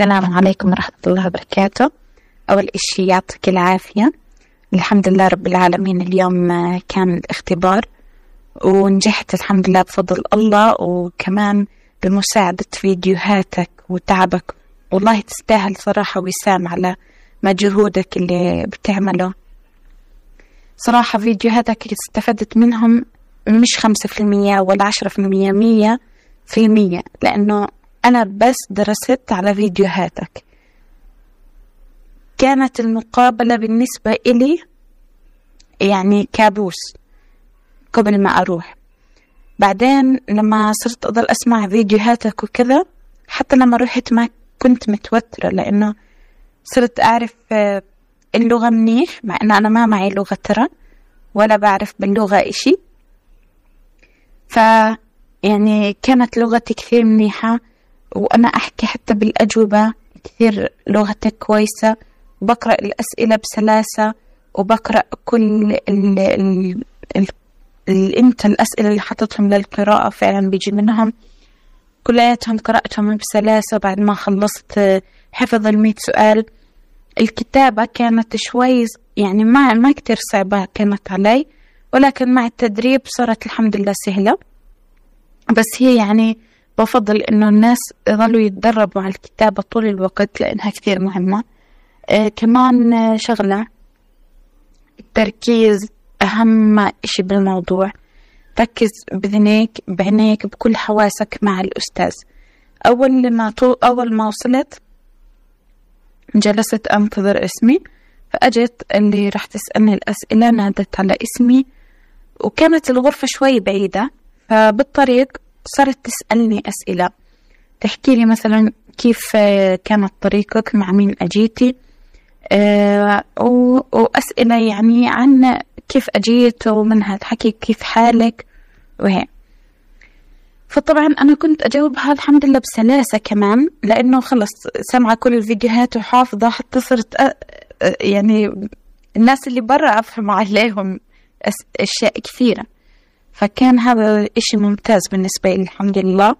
السلام عليكم ورحمة الله وبركاته أول إشي يعطيك العافية الحمد لله رب العالمين اليوم كان الاختبار ونجحت الحمد لله بفضل الله وكمان بمساعدة فيديوهاتك وتعبك والله تستاهل صراحة وسام على مجهودك اللي بتعمله صراحة فيديوهاتك استفدت منهم مش خمسة في المية ولا عشرة في المية مية في المية لأنه أنا بس درست على فيديوهاتك كانت المقابلة بالنسبة إلي يعني كابوس قبل ما أروح بعدين لما صرت أضل أسمع فيديوهاتك وكذا حتى لما رحت ما كنت متوترة لأنه صرت أعرف آه، اللغة منيح مع أن أنا ما معي لغة ترى ولا بعرف باللغة إشي ف يعني كانت لغتي كثير منيحة وأنا أحكي حتى بالأجوبة كثير لغتك كويسة بقرأ الأسئلة بسلاسة وبقرأ كل ال ال ال أنت الأسئلة اللي حطتهم للقراءة فعلا بيجي منهم كلياتهم قرأتهم بسلاسة بعد ما خلصت حفظ المئة سؤال الكتابة كانت شوي يعني ما ما كتير صعبة كانت علي ولكن مع التدريب صارت الحمد لله سهلة بس هي يعني بفضل إنه الناس يظلوا يتدربوا على الكتابة طول الوقت لأنها كثير مهمة آه كمان شغلة التركيز أهم إشي بالموضوع ركز بذنيك بعينيك بكل حواسك مع الأستاذ أول ما طو... أول ما وصلت جلست أنتظر اسمي فأجت اللي راح تسألني الأسئلة نادت على اسمي وكانت الغرفة شوي بعيدة فبالطريق صارت تسألني أسئلة تحكي لي مثلا كيف آه، كانت طريقك مع مين أجيتي آه، وأسئلة يعني عن كيف أجيت ومن هالحكي كيف حالك وهيك فطبعا أنا كنت أجاوبها الحمد لله بسلاسة كمان لأنه خلص سامعة كل الفيديوهات وحافظة حتى صرت آه، يعني الناس اللي برا أفهم عليهم أشياء كثيرة فكان هذا إشي ممتاز بالنسبة لي الحمد لله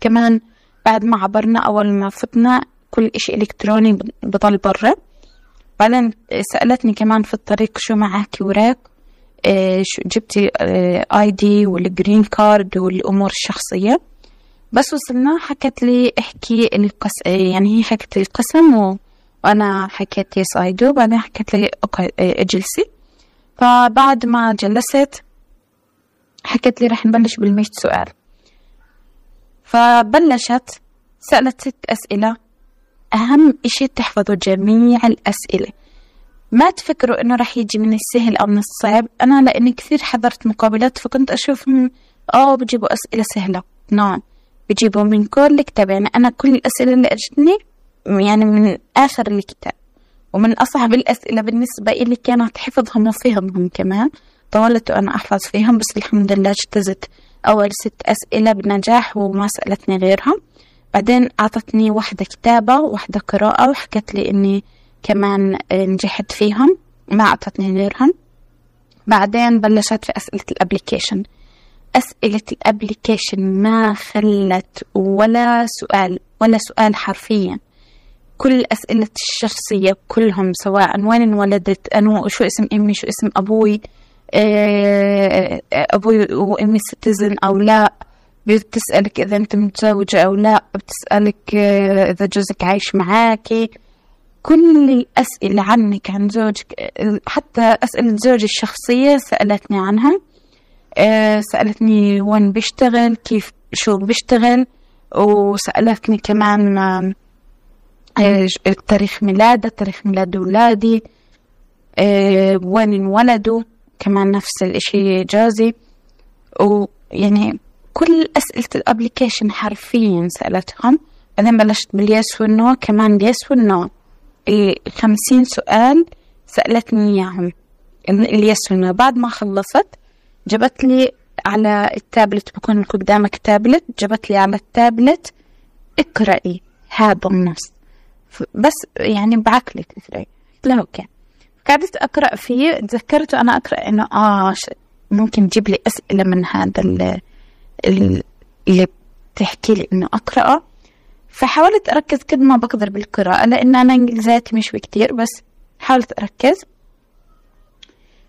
كمان بعد ما عبرنا أول ما فتنا كل إشي إلكتروني بضل برا بعدين سألتني كمان في الطريق شو معك وراك آه، شو جبتي آه، اي دي والجرين كارد والامور الشخصيه بس وصلنا حكت لي احكي القس يعني هي حكت القسم و... وانا حكيت يس اي دو بعدين حكت لي اوكي اجلسي آه، فبعد ما جلست حكت لي رح نبلش بالمية سؤال فبلشت سألت ست أسئلة أهم إشي تحفظوا جميع الأسئلة ما تفكروا إنه رح يجي من السهل أو من الصعب أنا لأني كثير حضرت مقابلات فكنت أشوف آه بجيبوا أسئلة سهلة نعم بجيبوا من كل كتاب يعني أنا كل الأسئلة اللي أجتني يعني من آخر الكتاب ومن أصعب الأسئلة بالنسبة إلي كانت حفظهم وفهمهم كمان طولت وأنا أحفظ فيهم بس الحمد لله اجتزت أول ست أسئلة بنجاح وما سألتني غيرها بعدين أعطتني واحدة كتابة واحدة قراءة وحكت لي إني كمان آه، نجحت فيهم ما أعطتني غيرهم بعدين بلشت في أسئلة الأبليكيشن أسئلة الأبليكيشن ما خلت ولا سؤال ولا سؤال حرفيا كل أسئلة الشخصية كلهم سواء وين انولدت أنو شو اسم أمي شو اسم أبوي إيه، أبوي وأمي ستزن أو لا بتسألك إذا أنت متزوجة أو لا بتسألك إيه، إذا جوزك عايش معاكي كل الأسئلة عنك عن زوجك حتى أسئلة زوجي الشخصية سألتني عنها إيه، سألتني وين بيشتغل كيف شو بيشتغل وسألتني كمان تاريخ ميلاده تاريخ ميلاد أولادي وين انولدوا كمان نفس الإشي جوزي ويعني كل أسئلة الأبليكيشن حرفيا سألتهم بعدين بلشت باليس والنو كمان اليس والنو الخمسين سؤال سألتني إياهم اليس والنو بعد ما خلصت جبت لي على التابلت بكون قدامك تابلت جبت لي على التابلت اقرأي هذا النص بس يعني بعقلك اقرأي قلت لها اوكي قعدت أقرأ فيه تذكرت وأنا أقرأ إنه آه ممكن تجيب لي أسئلة من هذا ال اللي بتحكي لي إنه أقرأه فحاولت أركز قد ما بقدر بالقراءة لأن أنا انجليزيتي مش كتير بس حاولت أركز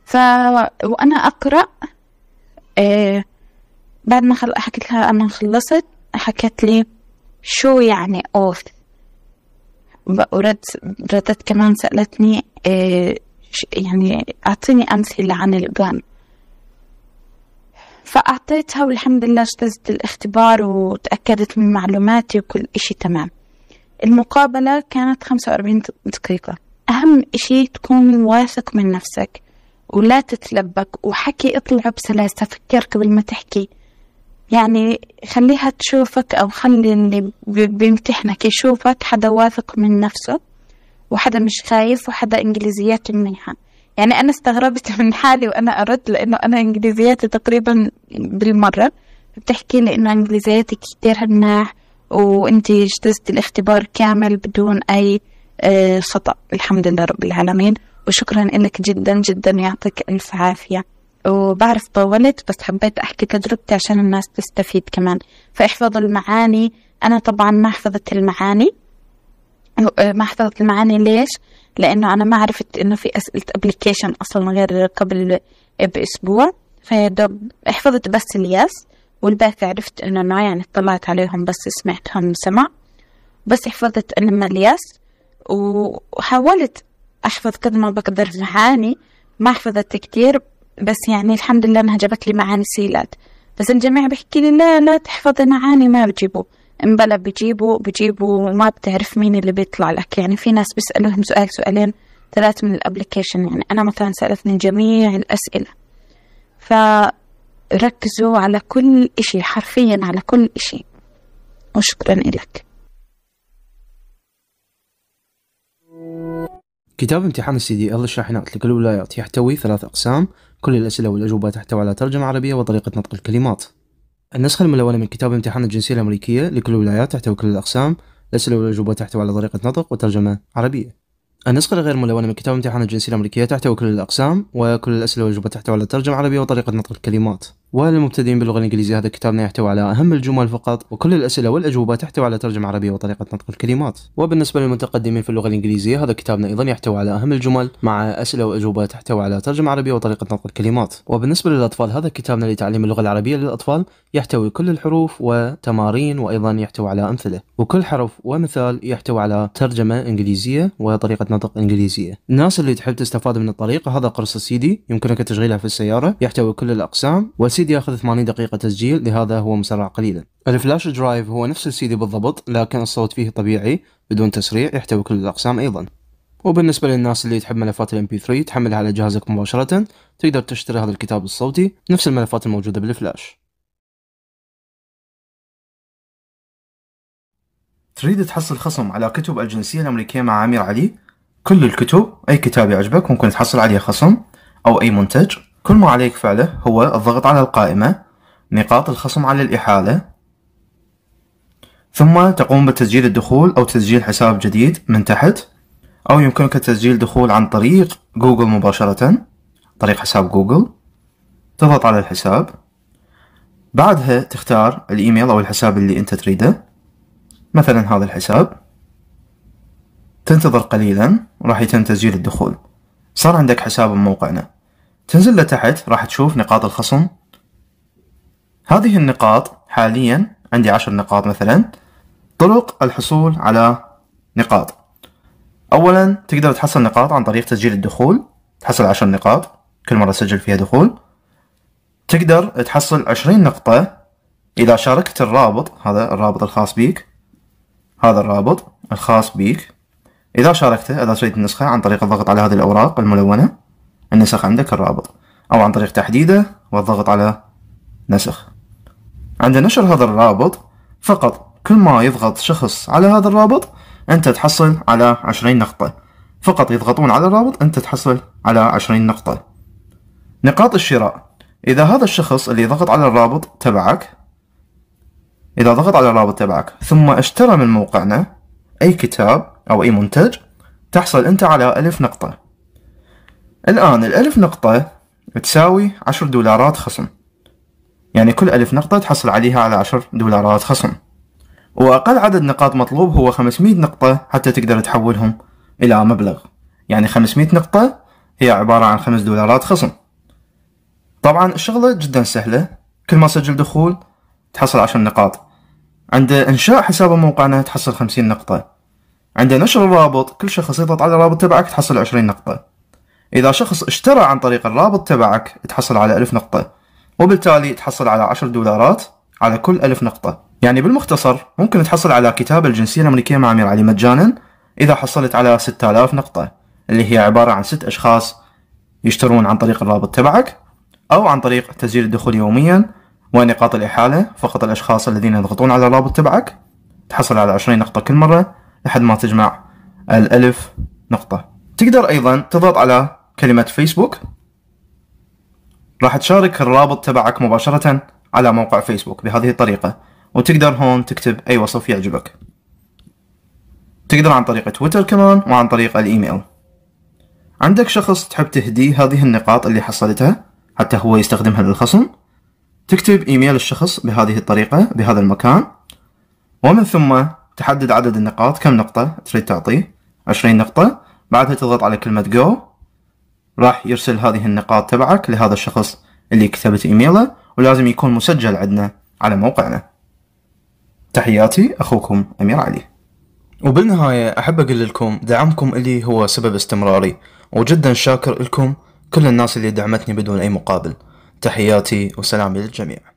ف وأنا أقرأ آه بعد ما خل... حكيت لها أنا خلصت حكت لي شو يعني أوث وردت كمان سألتني إيه يعني أعطيني أمثلة عن الإبان فأعطيتها والحمد لله اجتزت الاختبار وتأكدت من معلوماتي وكل إشي تمام المقابلة كانت خمسة وأربعين دقيقة أهم إشي تكون واثق من نفسك ولا تتلبك وحكي اطلع بسلاسة فكر قبل ما تحكي يعني خليها تشوفك أو خلي اللي بيمتحنك يشوفك حدا واثق من نفسه وحدا مش خايف وحدا انجليزياته منيحه يعني انا استغربت من حالي وانا ارد لانه انا انجليزياتي تقريبا بالمره بتحكي لي انه انجليزياتك كتير مناح وانت اجتزتي الاختبار كامل بدون اي خطا آه، الحمد لله رب العالمين وشكرا لك جدا جدا يعطيك الف عافيه وبعرف طولت بس حبيت احكي تجربتي عشان الناس تستفيد كمان فاحفظوا المعاني انا طبعا ما حفظت المعاني آه، ما حفظت المعاني ليش؟ لأنه أنا ما عرفت إنه في أسئلة أبلكيشن أصلا غير قبل بأسبوع فيدوب حفظت بس الياس والباقي عرفت إنه أنا يعني اطلعت عليهم بس سمعتهم سمع بس حفظت لما الياس وحاولت أحفظ قد ما بقدر معاني ما حفظت كتير بس يعني الحمد لله إنها جابت لي معاني سيلات بس الجميع بيحكي لي لا لا تحفظي معاني ما بجيبوه امبلا بجيبوا بجيبوا ما بتعرف مين اللي بيطلع لك يعني في ناس بيسألوهم سؤال سؤالين ثلاث من الابلكيشن يعني أنا مثلا سألتني جميع الأسئلة فركزوا على كل إشي حرفيا على كل إشي وشكرا لك كتاب امتحان السي دي ال الشاحنات لكل الولايات يحتوي ثلاث أقسام كل الأسئلة والأجوبة تحتوي على ترجمة عربية وطريقة نطق الكلمات النسخة الملونة من كتاب امتحان الجنسية الأمريكية لكل الولايات تحتوي كل الأقسام الأسئلة والأجوبة تحتوي على طريقة نطق وترجمة عربية النسخة الغير ملونة من كتاب امتحان الجنسية الأمريكية تحتوي كل الأقسام وكل الأسئلة والأجوبة تحتوي على ترجمة عربية وطريقة نطق الكلمات وللمبتدئين باللغة الإنجليزية هذا كتابنا يحتوي على أهم الجمل فقط وكل الأسئلة والأجوبة تحتوي على ترجمة عربية وطريقة نطق الكلمات وبالنسبة للمتقدمين في اللغة الإنجليزية هذا كتابنا أيضا يحتوي على أهم الجمل مع أسئلة وأجوبة تحتوي على ترجمة عربية وطريقة نطق الكلمات وبالنسبة للأطفال هذا كتابنا لتعليم اللغة العربية للأطفال يحتوي كل الحروف وتمارين وأيضا يحتوي على أمثلة وكل حرف ومثال يحتوي على ترجمة إنجليزية وطريقة نطق إنجليزية الناس اللي تحب تستفاد من الطريقة هذا قرص السيدي يمكنك تشغيلها في السيارة يحتوي كل الأقسام والسيدي السيدي ياخذ 80 دقيقة تسجيل لهذا هو مسرع قليلا الفلاش درايف هو نفس السيدي بالضبط لكن الصوت فيه طبيعي بدون تسريع يحتوي كل الأقسام أيضا وبالنسبة للناس اللي تحب ملفات الام بي 3 تحملها على جهازك مباشرة تقدر تشتري هذا الكتاب الصوتي نفس الملفات الموجودة بالفلاش تريد تحصل خصم على كتب الجنسية الأمريكية مع عمير علي؟ كل الكتب أي كتاب يعجبك ممكن تحصل عليه خصم أو أي منتج كل ما عليك فعله هو الضغط على القائمة نقاط الخصم على الإحالة ثم تقوم بتسجيل الدخول أو تسجيل حساب جديد من تحت أو يمكنك تسجيل دخول عن طريق جوجل مباشرة طريق حساب جوجل تضغط على الحساب بعدها تختار الإيميل أو الحساب اللي أنت تريده مثلا هذا الحساب تنتظر قليلا راح يتم تسجيل الدخول صار عندك حساب بموقعنا تنزل لتحت راح تشوف نقاط الخصم هذه النقاط حاليا عندي عشر نقاط مثلا طرق الحصول على نقاط أولا تقدر تحصل نقاط عن طريق تسجيل الدخول تحصل عشر نقاط كل مرة تسجل فيها دخول تقدر تحصل عشرين نقطة إذا شاركت الرابط هذا الرابط الخاص بيك هذا الرابط الخاص بيك إذا شاركته إذا سويت النسخة عن طريق الضغط على هذه الأوراق الملونة النسخ عندك الرابط أو عن طريق تحديده والضغط على نسخ عند نشر هذا الرابط فقط كل ما يضغط شخص على هذا الرابط أنت تحصل على عشرين نقطة فقط يضغطون على الرابط أنت تحصل على عشرين نقطة نقاط الشراء إذا هذا الشخص اللي ضغط على الرابط تبعك إذا ضغط على الرابط تبعك ثم اشترى من موقعنا أي كتاب أو أي منتج تحصل أنت على ألف نقطة الآن الألف نقطة تساوي عشر دولارات خصم يعني كل ألف نقطة تحصل عليها على عشر دولارات خصم وأقل عدد نقاط مطلوب هو 500 نقطة حتى تقدر تحولهم إلى مبلغ يعني 500 نقطة هي عبارة عن 5 دولارات خصم طبعا الشغلة جدا سهلة كل ما سجل دخول تحصل 10 نقاط عند إنشاء حساب موقعنا تحصل 50 نقطة عند نشر الرابط كل شخص يضغط على الرابط تبعك تحصل 20 نقطة إذا شخص اشترى عن طريق الرابط تبعك تحصل على ألف نقطة وبالتالي تحصل على عشر دولارات على كل ألف نقطة يعني بالمختصر ممكن تحصل على كتاب الجنسية الأمريكية مع أمير علي مجانا إذا حصلت على آلاف نقطة اللي هي عبارة عن ست أشخاص يشترون عن طريق الرابط تبعك أو عن طريق تسجيل الدخول يوميا ونقاط الإحالة فقط الأشخاص الذين يضغطون على الرابط تبعك تحصل على عشرين نقطة كل مرة لحد ما تجمع الألف نقطة تقدر ايضا تضغط على كلمة فيسبوك راح تشارك الرابط تبعك مباشرة على موقع فيسبوك بهذه الطريقة وتقدر هون تكتب اي وصف يعجبك تقدر عن طريق تويتر كمان وعن طريق الايميل عندك شخص تحب تهديه هذه النقاط اللي حصلتها حتى هو يستخدمها للخصم تكتب ايميل الشخص بهذه الطريقة بهذا المكان ومن ثم تحدد عدد النقاط كم نقطة تريد تعطيه 20 نقطة بعدها تضغط على كلمة جو راح يرسل هذه النقاط تبعك لهذا الشخص اللي كتبت ايميله ولازم يكون مسجل عندنا على موقعنا تحياتي اخوكم امير علي وبالنهاية احب اقول لكم دعمكم اللي هو سبب استمراري وجدا شاكر لكم كل الناس اللي دعمتني بدون اي مقابل تحياتي وسلامي للجميع